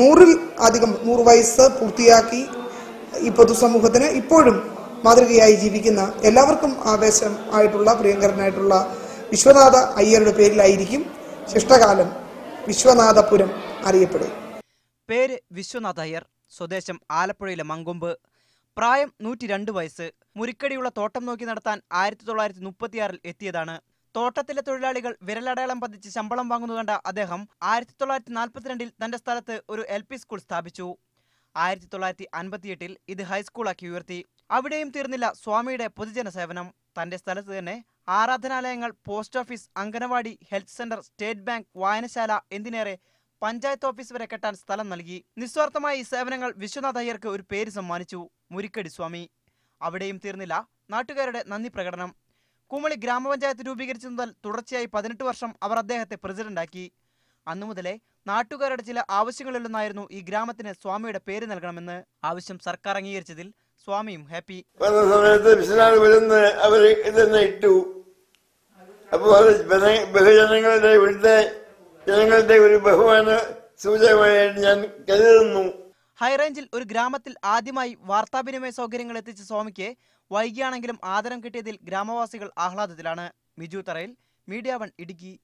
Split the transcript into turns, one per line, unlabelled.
നൂറിൽ അധികം നൂറ് വയസ്സ് പൂർത്തിയാക്കി ഈ പൊതുസമൂഹത്തിന് ഇപ്പോഴും മാതൃകയായി ജീവിക്കുന്ന എല്ലാവർക്കും ആവേശം ആയിട്ടുള്ള പ്രിയങ്കരനായിട്ടുള്ള വിശ്വനാഥ അയ്യരുടെ പേരിലായിരിക്കും ശിഷ്ടകാലം വിശ്വനാഥപുരം അറിയപ്പെടും
പേര് വിശ്വനാഥ അയ്യർ സ്വദേശം ആലപ്പുഴയിലെ മങ്കൊമ്പ് പ്രായം നൂറ്റി രണ്ട് വയസ്സ് മുരിക്കടിയുള്ള തോട്ടം നോക്കി നടത്താൻ ആയിരത്തി തൊള്ളായിരത്തി മുപ്പത്തിയാറിൽ എത്തിയതാണ് തോട്ടത്തിലെ തൊഴിലാളികൾ വിരലടയാളം പതിച്ച് ശമ്പളം വാങ്ങുന്നത് കണ്ട അദ്ദേഹം ആയിരത്തി തൊള്ളായിരത്തി നാൽപ്പത്തിരണ്ടിൽ തന്റെ സ്ഥലത്ത് ഒരു എൽ പി സ്കൂൾ സ്ഥാപിച്ചു ആയിരത്തി തൊള്ളായിരത്തി അൻപത്തിയെട്ടിൽ ഇത് ഹൈസ്കൂളാക്കി ഉയർത്തി അവിടെയും തീർന്നില്ല സ്വാമിയുടെ പൊതുജന സേവനം തന്റെ സ്ഥലത്ത് തന്നെ ആരാധനാലയങ്ങൾ post office anganwadi health centre state bank വായനശാല എന്തിനേറെ പഞ്ചായത്ത് ഓഫീസ് വരെ കെട്ടാൻ സ്ഥലം നൽകി നിസ്വാർത്ഥമായ ഈ സേവനങ്ങൾ വിശ്വനാഥ അയ്യർക്ക് ഒരു പേര് സമ്മാനിച്ചു മുരിക്കടി സ്വാമി അവിടെയും തീർന്നില്ല നാട്ടുകാരുടെ നന്ദി പ്രകടനം കുമളി ഗ്രാമപഞ്ചായത്ത് രൂപീകരിച്ചു മുതൽ തുടർച്ചയായി പതിനെട്ട് വർഷം അവർ അദ്ദേഹത്തെ പ്രസിഡന്റാക്കി അന്നു മുതലേ നാട്ടുകാരുടെ ചില ആവശ്യങ്ങളിലൊന്നായിരുന്നു ഈ ഗ്രാമത്തിന് സ്വാമിയുടെ പേര് നൽകണമെന്ന് ആവശ്യം സർക്കാർ അംഗീകരിച്ചതിൽ സ്വാമിയും ഹാപ്പി സമയത്ത് വരുന്ന അവർ ഇതെന്നെ ഇട്ടു അപ്പോൾ
ബഹുജനങ്ങളുടെ ഇവിടുത്തെ
ജനങ്ങളുടെ ഒരു ബഹുമാന
സൂചകമായിട്ട് ഞാൻ കരുതുന്നു
ഹൈറേഞ്ചിൽ ഒരു ഗ്രാമത്തിൽ ആദ്യമായി വാർത്താവിനിമയ സൗകര്യങ്ങൾ എത്തിച്ച സ്വാമിക്ക് വൈകിയാണെങ്കിലും ആദരം കിട്ടിയതിൽ ഗ്രാമവാസികൾ ആഹ്ലാദത്തിലാണ് മിജു തറയിൽ മീഡിയ വൺ ഇടുക്കി